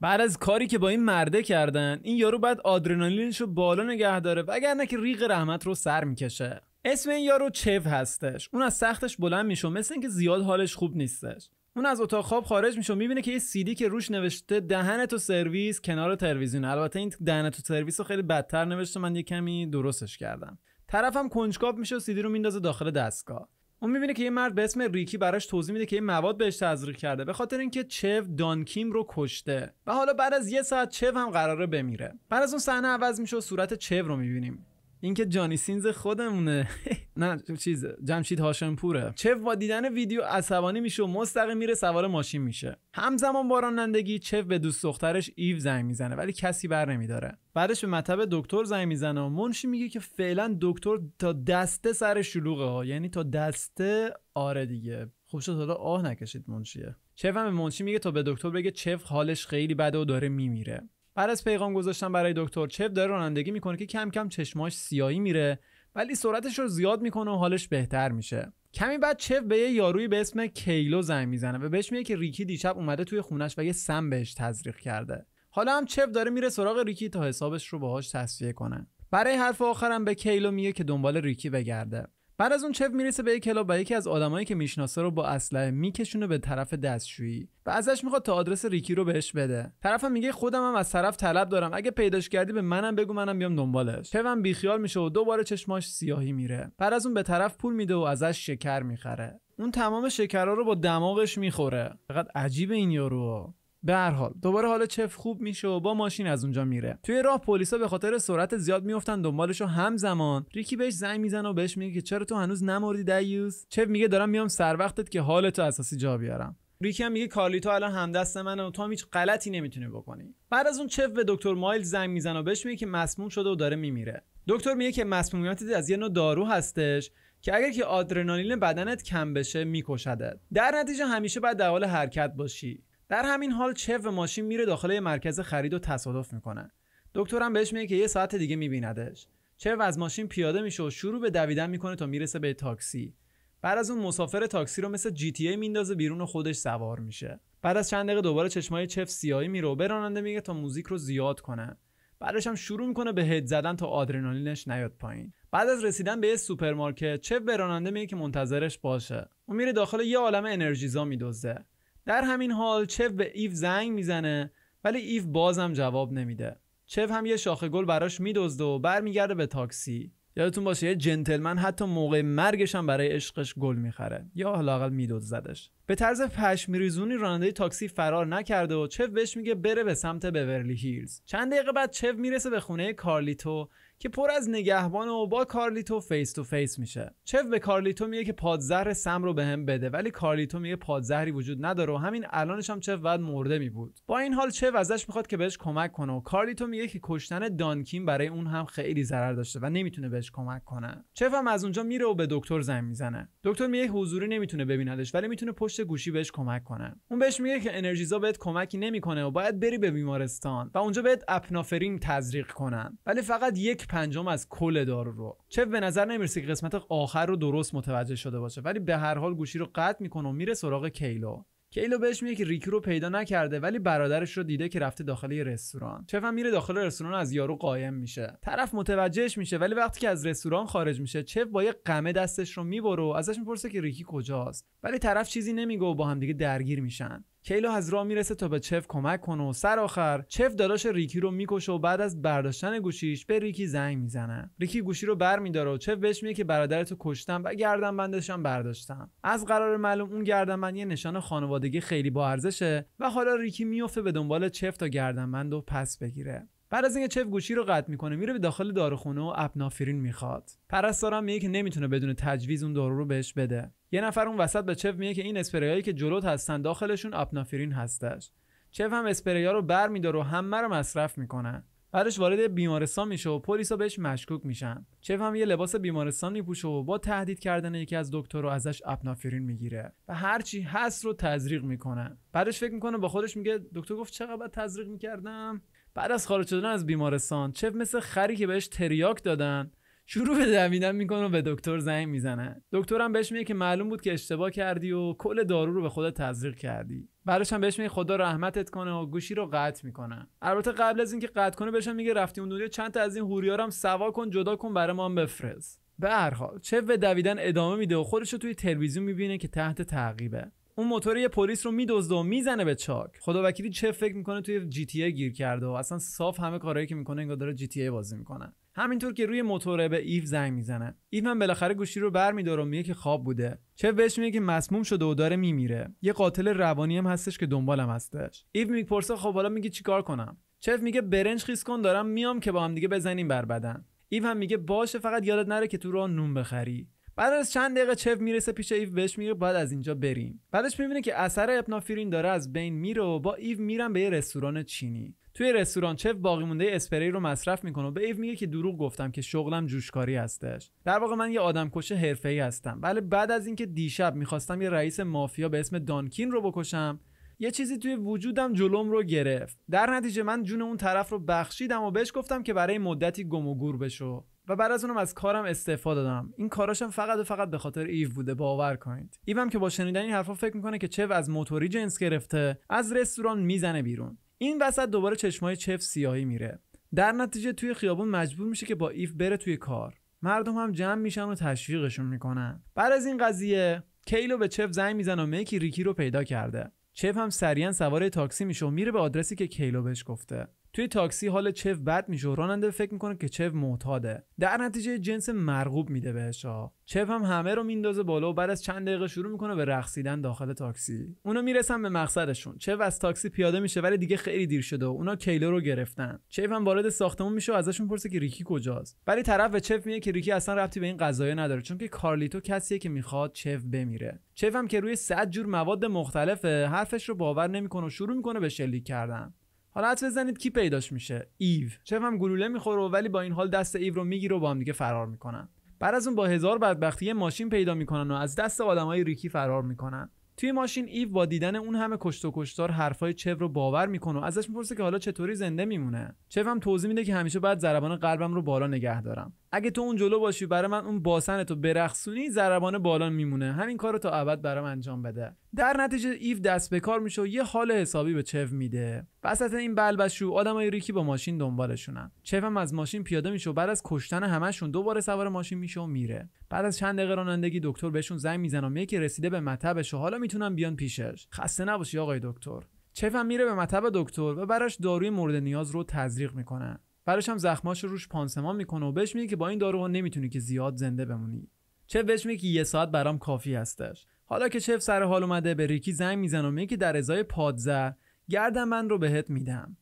بعد از کاری که با این مرده کردن این یارو باید آدرنالینش رو بالا نگه داره وگرنه که ریق رحمت رو سر میکشه اسم این یارو چو هستش اون از سختش بلند میشه مثل اینکه زیاد حالش خوب نیستش اون از اتاق خواب خارج میشه و میبینه که یه سیدی که روش نوشته دهن تو سرویس کنار تلویزیون البته این دهن تو سرویس رو خیلی بدتر نوشته من یه کمی درستش کردم طرفم کنجکاو میشه و سیدی رو میندازه داخل دستگاه اون میبینه که یه مرد به اسم ریکی براش توضیح میده که یه مواد بهش تزریق کرده به خاطر اینکه چو دانکیم رو کشته و حالا بعد از یه ساعت چو هم قراره بمیره بعد از اون صحنه عوض میشه و صورت چو رو میبینیم اینکه جانی سینز خودمونه نه چیز جمشید پوره. چه با دیدن ویدیو عصبانی میشه و مستقیم میره سوار ماشین میشه همزمان با رانندگی چف به دوست دخترش ایو زنگ میزنه ولی کسی بر نمیداره بعدش به مطب دکتر زنگ میزنه و منشی میگه که فعلا دکتر تا دسته سر شلوغه ها یعنی تا دسته آره دیگه خب شد حالا آه نکشید منشیه چف هم به منشی میگه تا به دکتر بگه چف حالش خیلی بده و داره میمیره بعد از پیغام گذاشتن برای دکتر چف داره رانندگی میکنه که کم کم چشماش سیاهی میره ولی سرعتش رو زیاد میکنه و حالش بهتر میشه کمی بعد چف به یه یارویی به اسم کیلو زنگ میزنه و بهش میگه که ریکی دیشب اومده توی خونش و یه سم بهش تزریق کرده حالا هم چف داره میره سراغ ریکی تا حسابش رو باهاش تصفیه کنه برای حرف آخرم به کیلو میگه که دنبال ریکی بگرده بعد از اون چف میرسه به یک کلاب و یکی از آدمایی که میشناسه رو با اسلحه میکشونه به طرف دستشویی و ازش میخواد تا آدرس ریکی رو بهش بده طرف میگه خودم هم از طرف طلب دارم اگه پیداش کردی به منم بگو منم بیام دنبالش هم بیخیال میشه و دوباره چشماش سیاهی میره بعد از اون به طرف پول میده و ازش شکر میخره اون تمام شکرها رو با دماغش میخوره فقط عجیب این یارو به هر حال دوباره حالا چف خوب میشه و با ماشین از اونجا میره توی راه پلیسا به خاطر سرعت زیاد میفتن دنبالش و همزمان ریکی بهش زنگ میزنه و بهش میگه که چرا تو هنوز نمردی دیوس چف میگه دارم میام سر وقتت که حالتو اساسی جا بیارم ریکی هم میگه کارلی تو الان همدست منه و تو هیچ غلطی نمیتونی بکنی بعد از اون چف به دکتر مایل زنگ میزنه و بهش میگه که مسموم شده و داره میمیره دکتر میگه که مسمومیت از یه نوع دارو هستش که اگر که آدرنالین بدنت کم بشه میکشدت در نتیجه همیشه باید در حال حرکت باشی در همین حال چف ماشین میره داخل مرکز خرید و تصادف میکنه دکترم بهش میگه که یه ساعت دیگه میبیندش چف از ماشین پیاده میشه و شروع به دویدن میکنه تا میرسه به تاکسی بعد از اون مسافر تاکسی رو مثل جی تی ای میندازه بیرون و خودش سوار میشه بعد از چند دقیقه دوباره چشمای چف سیاهی میره و به راننده میگه تا موزیک رو زیاد کنه بعدش هم شروع میکنه به هد زدن تا آدرنالینش نیاد پایین بعد از رسیدن به یه سوپرمارکت چف به راننده میگه که منتظرش باشه اون میره داخل یه عالم انرژیزا میدزده در همین حال چف به ایو زنگ میزنه ولی ایو بازم جواب نمیده چف هم یه شاخه گل براش میدزده و برمیگرده به تاکسی یادتون باشه یه جنتلمن حتی موقع مرگش هم برای عشقش گل میخره یا حداقل میدزدش به طرز پشمیریزونی راننده تاکسی فرار نکرده و چف بهش میگه بره به سمت بورلی هیلز چند دقیقه بعد چف میرسه به خونه کارلیتو که پر از نگهبان و با کارلیتو فیس تو فیس میشه چف به کارلیتو میگه که پادزهر سم رو به هم بده ولی کارلیتو میگه پادزهری وجود نداره و همین الانش هم چف بعد مرده بود. با این حال چف ازش میخواد که بهش کمک کنه و کارلیتو میگه که کشتن دانکین برای اون هم خیلی ضرر داشته و نمیتونه بهش کمک کنه چف هم از اونجا میره و به دکتر زنگ میزنه دکتر میگه حضوری نمیتونه ببیندش ولی میتونه پشت گوشی بهش کمک کنه اون بهش میگه که انرژیزا بهت کمکی نمیکنه و باید بری به بیمارستان و اونجا بهت اپنافرین تزریق کنن ولی فقط یک پنجم از کل دارو رو چه به نظر نمیرسه که قسمت آخر رو درست متوجه شده باشه ولی به هر حال گوشی رو قطع میکنه و میره سراغ کیلو کیلو بهش میگه که ریکی رو پیدا نکرده ولی برادرش رو دیده که رفته داخل یه رستوران هم میره داخل رستوران از یارو قایم میشه طرف متوجهش میشه ولی وقتی که از رستوران خارج میشه چف با یه قمه دستش رو میبره و ازش میپرسه که ریکی کجاست ولی طرف چیزی نمیگه و با هم دیگه درگیر میشن کیلو از راه میرسه تا به چف کمک کنه و سر آخر چف داداش ریکی رو میکشه و بعد از برداشتن گوشیش به ریکی زنگ میزنه ریکی گوشی رو برمیداره و چف بهش میگه که برادرتو کشتم و گردنبندشم برداشتم از قرار معلوم اون گردنبند یه نشان خانوادگی خیلی با ارزشه و حالا ریکی میفته به دنبال چف تا گردنبند و پس بگیره بعد از اینکه چف گوشی رو قطع میکنه میره به داخل داروخونه و اپنافرین میخواد پرستارم میگه که نمیتونه بدون تجویز اون دارو رو بهش بده یه نفر اون وسط به چف میگه که این اسپریایی که جلوت هستن داخلشون اپنافرین هستش چف هم اسپریا رو برمیداره و همه رو مصرف میکنه بعدش وارد بیمارستان میشه و پلیسا بهش مشکوک میشن چف هم یه لباس بیمارستان میپوشه و با تهدید کردن یکی از دکتر رو ازش اپنافرین میگیره و هرچی هست رو تزریق میکنه بعدش فکر میکنه با خودش میگه دکتر گفت چقدر تزریق میکردم بعد از خارج شدن از بیمارستان چف مثل خری که بهش تریاک دادن شروع به دویدن میکنه و به دکتر زنگ میزنه دکترم بهش میگه که معلوم بود که اشتباه کردی و کل دارو رو به خودت تزریق کردی بعدش هم بهش میگه خدا رحمتت کنه و گوشی رو قطع میکنه البته قبل از اینکه قطع کنه بهش میگه رفتی اون دنیا چند تا از این هوریارم سوا کن جدا کن برای ما هم بفرز به هر حال چف به دویدن ادامه میده و خودش رو توی تلویزیون میبینه که تحت تعقیبه اون موتور پلیس رو میدزده و میزنه به چاک خدا وکیلی چه فکر میکنه توی جی تی ای گیر کرده و اصلا صاف همه کارهایی که میکنه انگار داره جی تی ای بازی میکنه همینطور که روی موتوره به ایو زنگ میزنه ایف هم بالاخره گوشی رو برمیداره و میگه که خواب بوده چه بهش میگه که مسموم شده و داره میمیره یه قاتل روانی هم هستش که دنبالم هستش ایو میپرسه خب حالا میگه چیکار کنم چف میگه برنج خیس کن دارم میام که با هم دیگه بزنیم بر بدن ایو هم میگه باشه فقط یادت نره که تو را نون بخری بعد از چند دقیقه چف میرسه پیش ایو بهش میگه بعد از اینجا بریم بعدش میبینه که اثر اپنافرین داره از بین میره و با ایو میرن به یه رستوران چینی توی رستوران چف باقی مونده اسپری رو مصرف میکنه و به ایو میگه که دروغ گفتم که شغلم جوشکاری هستش در واقع من یه آدمکش ای هستم ولی بعد از اینکه دیشب میخواستم یه رئیس مافیا به اسم دانکین رو بکشم یه چیزی توی وجودم جلوم رو گرفت در نتیجه من جون اون طرف رو بخشیدم و بهش گفتم که برای مدتی گم و گور بشو و بعد از اونم از کارم استعفا دادم این کاراشم فقط و فقط به خاطر ایو بوده باور کنید هم که با شنیدن این حرفا فکر میکنه که چف از موتوری جنس گرفته از رستوران میزنه بیرون این وسط دوباره چشمای چف سیاهی میره در نتیجه توی خیابون مجبور میشه که با ایف بره توی کار مردم هم جمع میشن و تشویقشون میکنن بعد از این قضیه کیلو به چف زنگ میزنه و میکی ریکی رو پیدا کرده چف هم سریعا سوار تاکسی میشه و میره به آدرسی که کیلو بهش گفته توی تاکسی حال چف بد میشه و راننده فکر میکنه که چف معتاده در نتیجه جنس مرغوب میده بهش ها چف هم همه رو میندازه بالا و بعد از چند دقیقه شروع میکنه به رقصیدن داخل تاکسی اونا میرسن به مقصدشون چف از تاکسی پیاده میشه ولی دیگه خیلی دیر شده و اونا کیلو رو گرفتن چف هم وارد ساختمون میشه و ازشون پرسه که ریکی کجاست ولی طرف به چف میگه که ریکی اصلا ربطی به این قضایه نداره چون که کارلیتو کسیه که میخواد چف بمیره چف هم که روی صد جور مواد مختلفه حرفش رو باور نمیکنه و شروع میکنه به شلیک کردن حالا حد بزنید کی پیداش میشه ایو شف هم گلوله میخوره ولی با این حال دست ایو رو میگیره و با هم دیگه فرار میکنن بعد از اون با هزار بدبختی یه ماشین پیدا میکنن و از دست آدمای ریکی فرار میکنن توی ماشین ایو با دیدن اون همه کشت و کشتار حرفای چو رو باور میکنه و ازش میپرسه که حالا چطوری زنده میمونه چو هم توضیح میده که همیشه باید ضربان قلبم رو بالا نگه دارم اگه تو اون جلو باشی برای من اون باسن تو برخسونی ضربان بالا میمونه همین کارو تا ابد برام انجام بده در نتیجه ایو دست به کار میشه و یه حال حسابی به چف میده وسط این بلبشو آدمای ریکی با ماشین دنبالشونن چف هم از ماشین پیاده میشه و بعد از کشتن همشون دوباره سوار ماشین میشه و میره بعد از چند دقیقه رانندگی دکتر بهشون زنگ میزنه و میگه که رسیده به مطبش و حالا میتونن بیان پیشش خسته نباشی آقای دکتر چف هم میره به مطب دکتر و براش داروی مورد نیاز رو تزریق میکنن براش هم زخماش روش پانسمان میکنه و بهش میگه که با این داروها نمیتونی که زیاد زنده بمونی چه بهش میگه که یه ساعت برام کافی هستش حالا که شف سر حال اومده به ریکی زنگ میزنه و میگه در ازای پادزر گردم من رو بهت میدم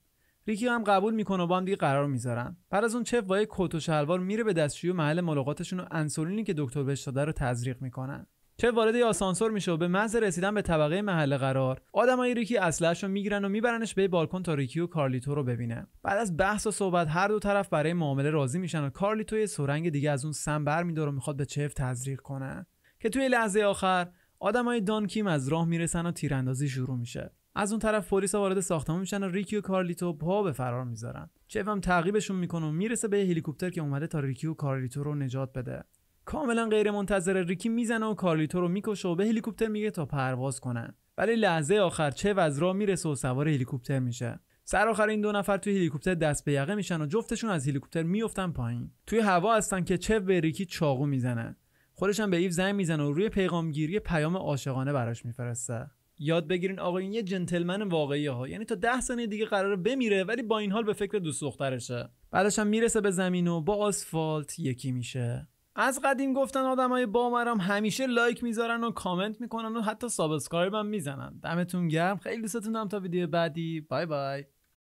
ریکی هم قبول میکنه و با هم دیگه قرار میذارن بعد از اون چف وای کت و شلوار میره به دستشویی محل ملاقاتشون و انسولینی که دکتر بهش داده رو تزریق میکنن چف وارد آسانسور میشه و به محض رسیدن به طبقه محل قرار آدمای ریکی اسلحه‌ش رو میگیرن و میبرنش به بالکن تا ریکی و کارلیتو رو ببینه بعد از بحث و صحبت هر دو طرف برای معامله راضی میشن و کارلیتو یه سرنگ دیگه از اون سم برمیداره و میخواد به چف تزریق کنه که توی لحظه آخر آدمای دانکیم از راه میرسن و تیراندازی شروع میشه از اون طرف پلیس وارد ساختمان میشن و ریکی و کارلیتو پا به فرار میذارن هم تعقیبشون میکنه و میرسه به هلیکوپتر که اومده تا ریکی و کارلیتو رو نجات بده کاملا غیر منتظره ریکی میزنه و کارلیتو رو میکشه و به هلیکوپتر میگه تا پرواز کنن ولی لحظه آخر چه از راه میرسه و سوار هلیکوپتر میشه سر آخر این دو نفر توی هلیکوپتر دست به یقه میشن و جفتشون از هلیکوپتر میفتن پایین توی هوا هستن که چو به ریکی چاقو میزنه خودش هم به ایو زنگ میزنه و روی پیغامگیری پیام عاشقانه براش میفرسته یاد بگیرین آقا این یه جنتلمن واقعی ها یعنی تا ده سنه دیگه قراره بمیره ولی با این حال به فکر دوست دخترشه بعدش میرسه به زمین و با آسفالت یکی میشه از قدیم گفتن آدمای بامرام همیشه لایک میذارن و کامنت میکنن و حتی سابسکرایب هم میزنن دمتون گرم خیلی دوستتون دارم تا ویدیو بعدی بای بای